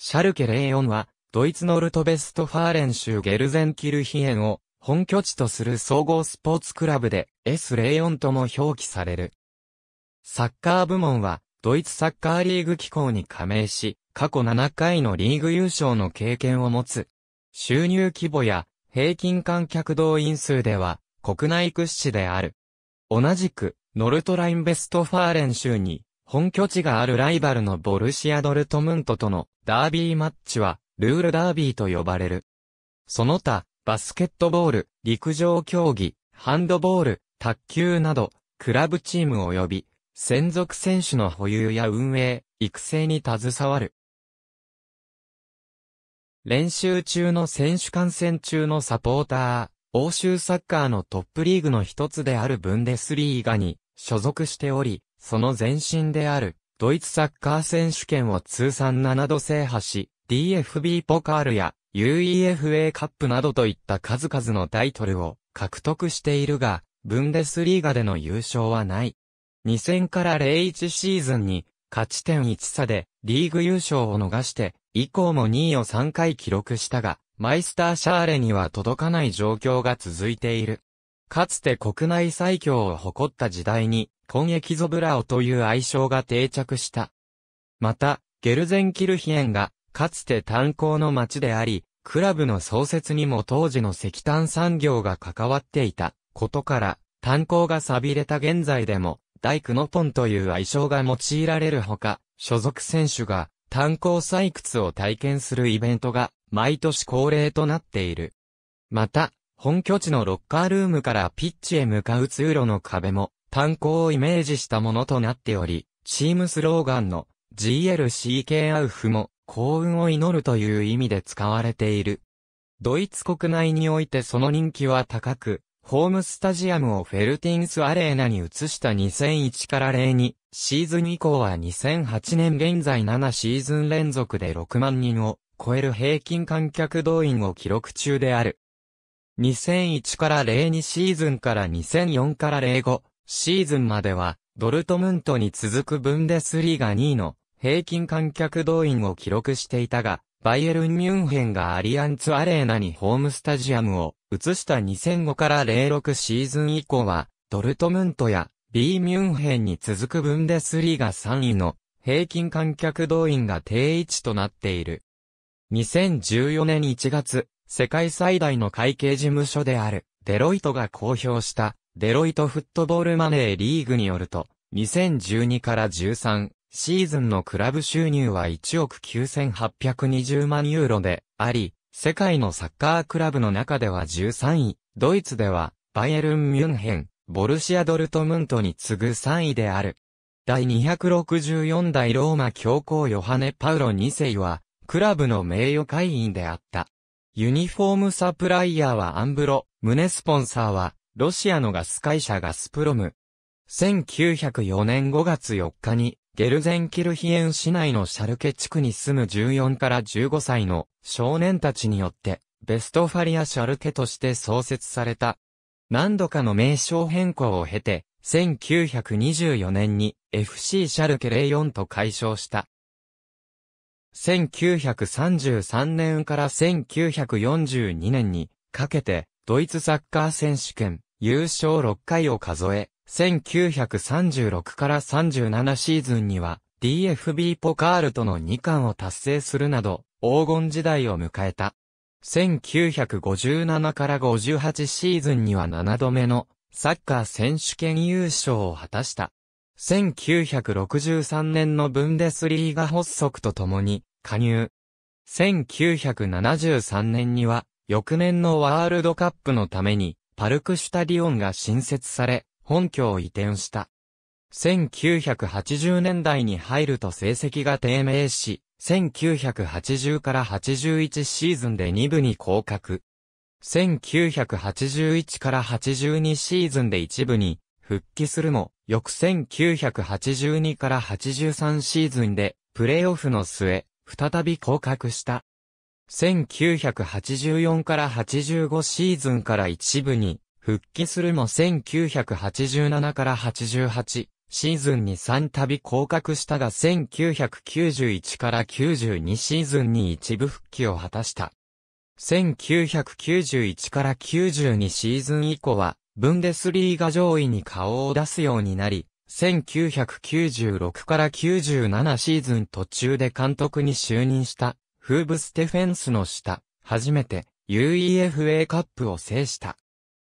シャルケ04は、ドイツノルトベストファーレン州ゲルゼンキルヒエンを本拠地とする総合スポーツクラブで S04 とも表記される。サッカー部門は、ドイツサッカーリーグ機構に加盟し、過去7回のリーグ優勝の経験を持つ。収入規模や平均観客動員数では国内屈指である。同じく、ノルトラインベストファーレン州に本拠地があるライバルのボルシア・ドルトムントとのダービーマッチは、ルールダービーと呼ばれる。その他、バスケットボール、陸上競技、ハンドボール、卓球など、クラブチーム及び、専属選手の保有や運営、育成に携わる。練習中の選手観戦中のサポーター、欧州サッカーのトップリーグの一つであるブンデスリーガに所属しており、その前身である、ドイツサッカー選手権を通算7度制覇し、DFB ポカールや UEFA カップなどといった数々のタイトルを獲得しているが、ブンデスリーガでの優勝はない。2000から01シーズンに勝ち点1差でリーグ優勝を逃して、以降も2位を3回記録したが、マイスターシャーレには届かない状況が続いている。かつて国内最強を誇った時代に、エ液ゾブラオという愛称が定着した。また、ゲルゼンキルヒエンが、かつて炭鉱の町であり、クラブの創設にも当時の石炭産業が関わっていたことから、炭鉱が錆びれた現在でも、大工のポンという愛称が用いられるほか、所属選手が炭鉱採掘を体験するイベントが毎年恒例となっている。また、本拠地のロッカールームからピッチへ向かう通路の壁も炭鉱をイメージしたものとなっており、チームスローガンの GLCK アウフも幸運を祈るという意味で使われている。ドイツ国内においてその人気は高く、ホームスタジアムをフェルティンスアレーナに移した2001から02シーズン以降は2008年現在7シーズン連続で6万人を超える平均観客動員を記録中である。2001から02シーズンから2004から05シーズンまでは、ドルトムントに続くブンデスリーが2位の平均観客動員を記録していたが、バイエルン・ミュンヘンがアリアンツ・アレーナにホームスタジアムを移した2005から06シーズン以降は、ドルトムントや B ミュンヘンに続くブンデスリーが3位の平均観客動員が定位置となっている。2014年1月、世界最大の会計事務所である、デロイトが公表した、デロイトフットボールマネーリーグによると、2012から13シーズンのクラブ収入は1億9820万ユーロであり、世界のサッカークラブの中では13位、ドイツでは、バイエルン・ミュンヘン、ボルシア・ドルトムントに次ぐ3位である。第264代ローマ教皇ヨハネ・パウロ2世は、クラブの名誉会員であった。ユニフォームサプライヤーはアンブロ、胸スポンサーは、ロシアのガス会社ガスプロム。1904年5月4日に、ゲルゼンキルヒエン市内のシャルケ地区に住む14から15歳の少年たちによって、ベストファリア・シャルケとして創設された。何度かの名称変更を経て、1924年に FC シャルケ04と解消した。1933年から1942年にかけて、ドイツサッカー選手権優勝6回を数え、1936から37シーズンには DFB ポカールとの2冠を達成するなど、黄金時代を迎えた。1957から58シーズンには7度目のサッカー選手権優勝を果たした。1963年のブンデスリーガ発足とともに加入。1973年には、翌年のワールドカップのために、パルクシュタディオンが新設され、本拠を移転した。1980年代に入ると成績が低迷し、1980から81シーズンで2部に降格。1981から82シーズンで1部に復帰するも、翌1982から83シーズンで、プレーオフの末、再び降格した。1984から85シーズンから一部に、復帰するも1987から88シーズンに3度降格したが1991から92シーズンに一部復帰を果たした。1991から92シーズン以降はブンデスリーガ上位に顔を出すようになり、1996から97シーズン途中で監督に就任した、フーブ・ステフェンスの下、初めて UEFA カップを制した。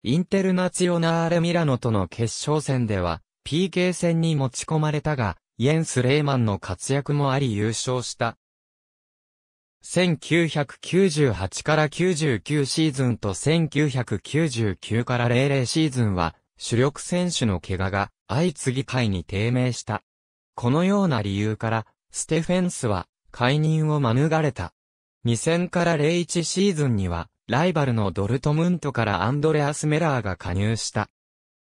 インテルナツオナーレ・ミラノとの決勝戦では、PK 戦に持ち込まれたが、イエンス・レイマンの活躍もあり優勝した。1998から99シーズンと1999から00シーズンは、主力選手の怪我が相次ぎ会に低迷した。このような理由から、ステフェンスは解任を免れた。2000から01シーズンには、ライバルのドルトムントからアンドレアス・メラーが加入した。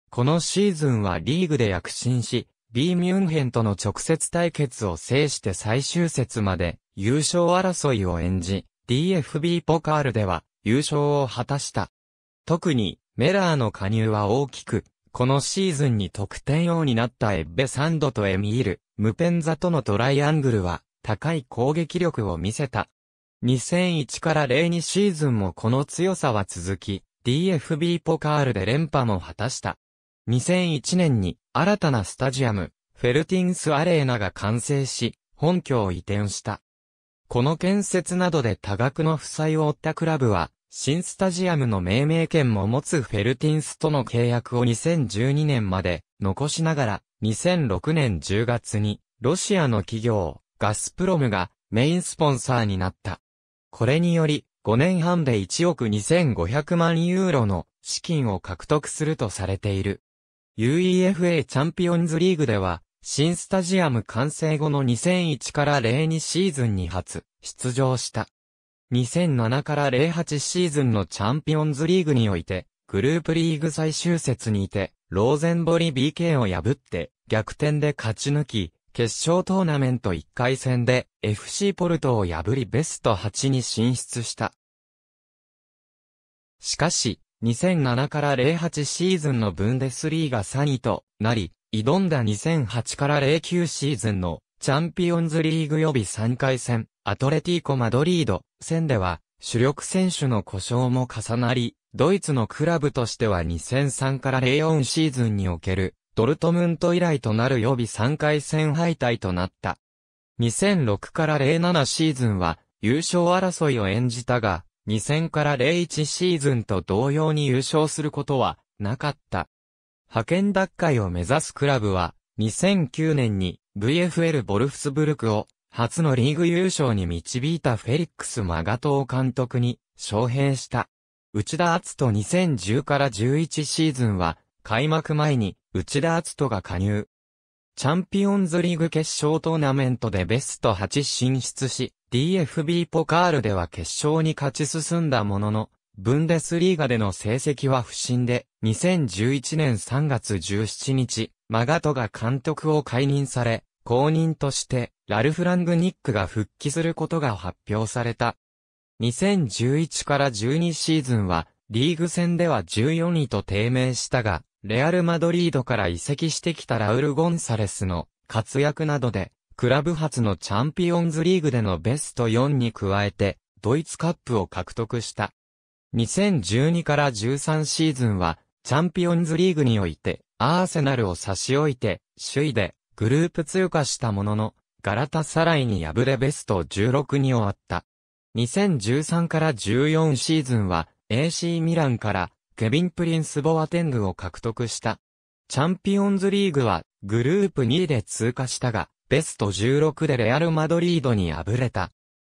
このシーズンはリーグで躍進し、B ミュンヘンとの直接対決を制して最終節まで優勝争いを演じ、DFB ポカールでは優勝を果たした。特に、メラーの加入は大きく、このシーズンに得点王になったエッベサンドとエミール、ムペンザとのトライアングルは、高い攻撃力を見せた。2001から02シーズンもこの強さは続き、DFB ポカールで連覇も果たした。2001年に新たなスタジアム、フェルティンスアレーナが完成し、本拠を移転した。この建設などで多額の負債を負ったクラブは、新スタジアムの命名権も持つフェルティンスとの契約を2012年まで残しながら、2006年10月に、ロシアの企業、ガスプロムがメインスポンサーになった。これにより、5年半で1億2500万ユーロの資金を獲得するとされている。UEFA チャンピオンズリーグでは、新スタジアム完成後の2001から02シーズンに初出場した。2007から08シーズンのチャンピオンズリーグにおいて、グループリーグ最終節にいて、ローゼンボリ BK を破って、逆転で勝ち抜き、決勝トーナメント1回戦で FC ポルトを破りベスト8に進出した。しかし、2007から08シーズンのブンデスリーが3位となり、挑んだ2008から09シーズンのチャンピオンズリーグ予備3回戦、アトレティーコ・マドリード戦では、主力選手の故障も重なり、ドイツのクラブとしては2003から04シーズンにおける、ドルトムント以来となる予備3回戦敗退となった。2006から07シーズンは、優勝争いを演じたが、2000から01シーズンと同様に優勝することは、なかった。派遣脱会を目指すクラブは、2009年に VFL ボルフスブルクを初のリーグ優勝に導いたフェリックス・マガトー監督に招聘した。内田篤人2010から11シーズンは開幕前に内田篤人が加入。チャンピオンズリーグ決勝トーナメントでベスト8進出し、DFB ポカールでは決勝に勝ち進んだものの、ブンデスリーガでの成績は不振で、2011年3月17日、マガトが監督を解任され、後任として、ラルフ・ラングニックが復帰することが発表された。2011から12シーズンは、リーグ戦では14位と低迷したが、レアル・マドリードから移籍してきたラウル・ゴンサレスの活躍などで、クラブ初のチャンピオンズリーグでのベスト4に加えて、ドイツカップを獲得した。2012から13シーズンは、チャンピオンズリーグにおいて、アーセナルを差し置いて、首位で、グループ通過したものの、ガラタサライに敗れベスト16に終わった。2013から14シーズンは、AC ミランから、ケビン・プリンス・ボアテングを獲得した。チャンピオンズリーグは、グループ2位で通過したが、ベスト16でレアル・マドリードに敗れた。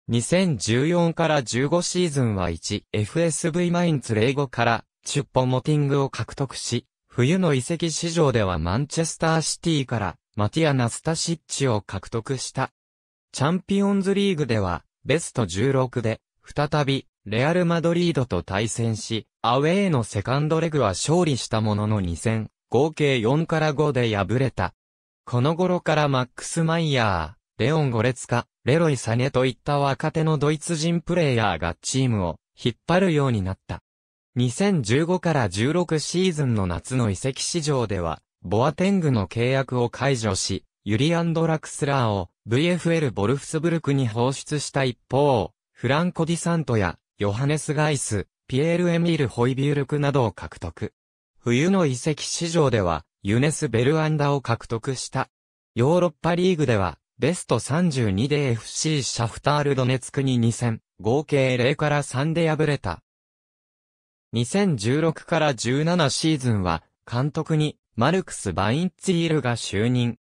2014から15シーズンは 1FSV マインツ05からチュッポモティングを獲得し、冬の遺跡市場ではマンチェスターシティからマティア・ナスタシッチを獲得した。チャンピオンズリーグではベスト16で再びレアル・マドリードと対戦し、アウェーのセカンドレグは勝利したものの2戦、合計4から5で敗れた。この頃からマックス・マイヤー、レオン・ゴレツカ、レロイ・サネといった若手のドイツ人プレイヤーがチームを引っ張るようになった。2015から16シーズンの夏の移籍市場では、ボアテングの契約を解除し、ユリアンド・ラクスラーを VFL ボルフスブルクに放出した一方、フランコ・ディサントやヨハネス・ガイス、ピエール・エミール・ホイビュールクなどを獲得。冬の移籍市場では、ユネス・ベルアンダを獲得した。ヨーロッパリーグでは、ベスト32で FC シャフタールドネツクに2戦、合計0から3で敗れた。2016から17シーズンは、監督にマルクス・バインツィールが就任。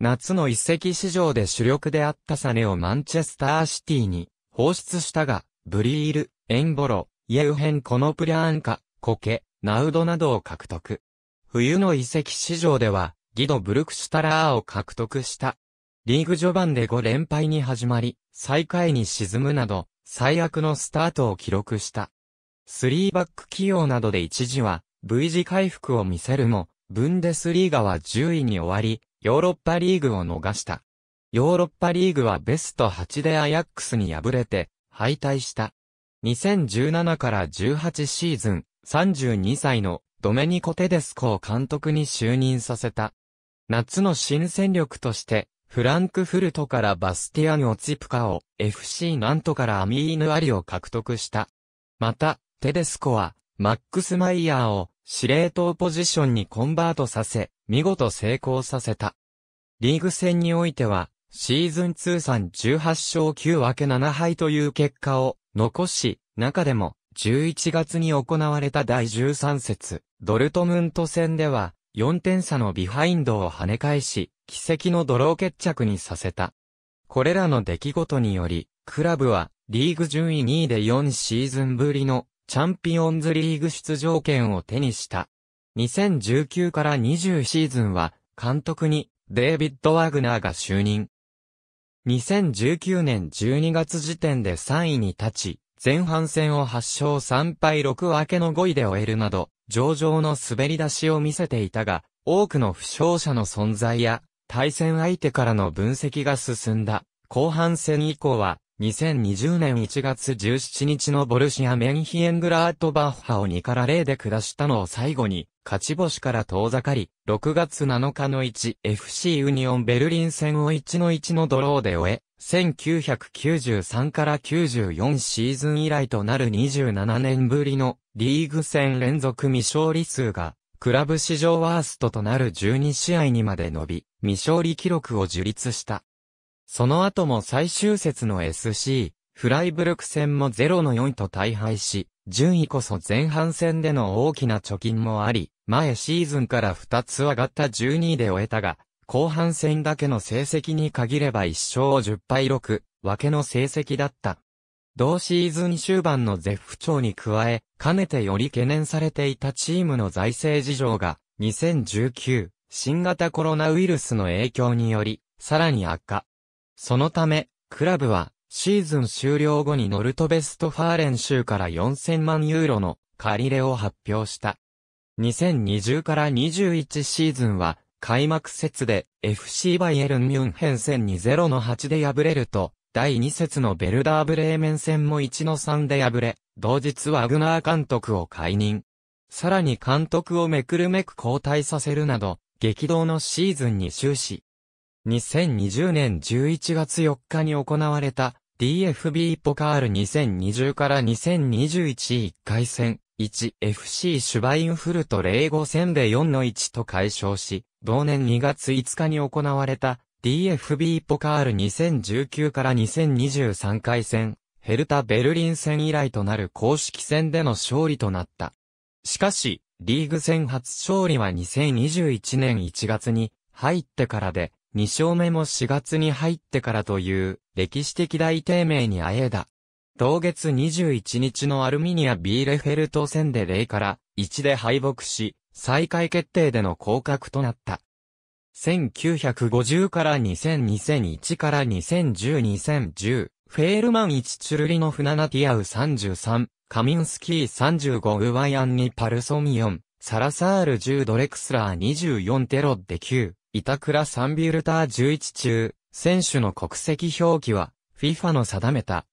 夏の遺跡市場で主力であったサネをマンチェスターシティに放出したが、ブリール、エンボロ、イエウヘン・コノプリャーンカ、コケ、ナウドなどを獲得。冬の遺跡市場では、ギド・ブルクシュタラーを獲得した。リーグ序盤で5連敗に始まり、最下位に沈むなど、最悪のスタートを記録した。3バック起用などで一時は V 字回復を見せるも、ブンデスリーガは10位に終わり、ヨーロッパリーグを逃した。ヨーロッパリーグはベスト8でアヤックスに敗れて敗退した。2017から18シーズン、32歳のドメニコ・テデスコを監督に就任させた。夏の新戦力としてフランクフルトからバスティアン・オチプカを、FC なんとからアミーヌ・アリを獲得した。また、テデスコは、マックス・マイヤーを、司令塔ポジションにコンバートさせ、見事成功させた。リーグ戦においては、シーズン通算18勝9分け7敗という結果を残し、中でも11月に行われた第13節、ドルトムント戦では、4点差のビハインドを跳ね返し、奇跡のドロー決着にさせた。これらの出来事により、クラブはリーグ順位2位で4シーズンぶりのチャンピオンズリーグ出場権を手にした。2019から20シーズンは監督にデイビッド・ワグナーが就任。2019年12月時点で3位に立ち、前半戦を8勝3敗6分けの5位で終えるなど、上々の滑り出しを見せていたが、多くの負傷者の存在や、対戦相手からの分析が進んだ。後半戦以降は、2020年1月17日のボルシア・メンヒエングラートバッハを2から0で下したのを最後に、勝ち星から遠ざかり、6月7日の 1FC ユニオンベルリン戦を1の1のドローで終え、1993から94シーズン以来となる27年ぶりのリーグ戦連続未勝利数が、クラブ史上ワーストとなる12試合にまで伸び、未勝利記録を樹立した。その後も最終節の SC、フライブルク戦も0の4と大敗し、順位こそ前半戦での大きな貯金もあり、前シーズンから2つ上がった12位で終えたが、後半戦だけの成績に限れば1勝10敗6分けの成績だった。同シーズン終盤の絶不調に加え、かねてより懸念されていたチームの財政事情が、2019新型コロナウイルスの影響により、さらに悪化。そのため、クラブは、シーズン終了後にノルトベストファーレン州から4000万ユーロの借り入れを発表した。2020から21シーズンは開幕節で FC バイエルン・ミュンヘン戦に0の8で敗れると、第2節のベルダー・ブレーメン戦も1の3で敗れ、同日ワグナー監督を解任。さらに監督をめくるめく交代させるなど、激動のシーズンに終始。2020年11月4日に行われた DFB ポカール2020から2021 1回戦 1FC シュバインフルト05戦で4の1と解消し、同年2月5日に行われた DFB ポカール2019から2023回戦、ヘルタ・ベルリン戦以来となる公式戦での勝利となった。しかし、リーグ戦初勝利は2021年1月に入ってからで、2勝目も4月に入ってからという歴史的大低迷にあえだ。同月21日のアルミニア・ビーレフェルト戦で0から1で敗北し、再開決定での降格となった。1950から2 0 0 2001から2010、2010、フェールマン1チュルリノフナナティアウ33、カミンスキー35ウワイアンにパルソミオン、サラサール10ドレクスラー24テロッデ9、クラサンビュルター11中、選手の国籍表記は、FIFA の定めた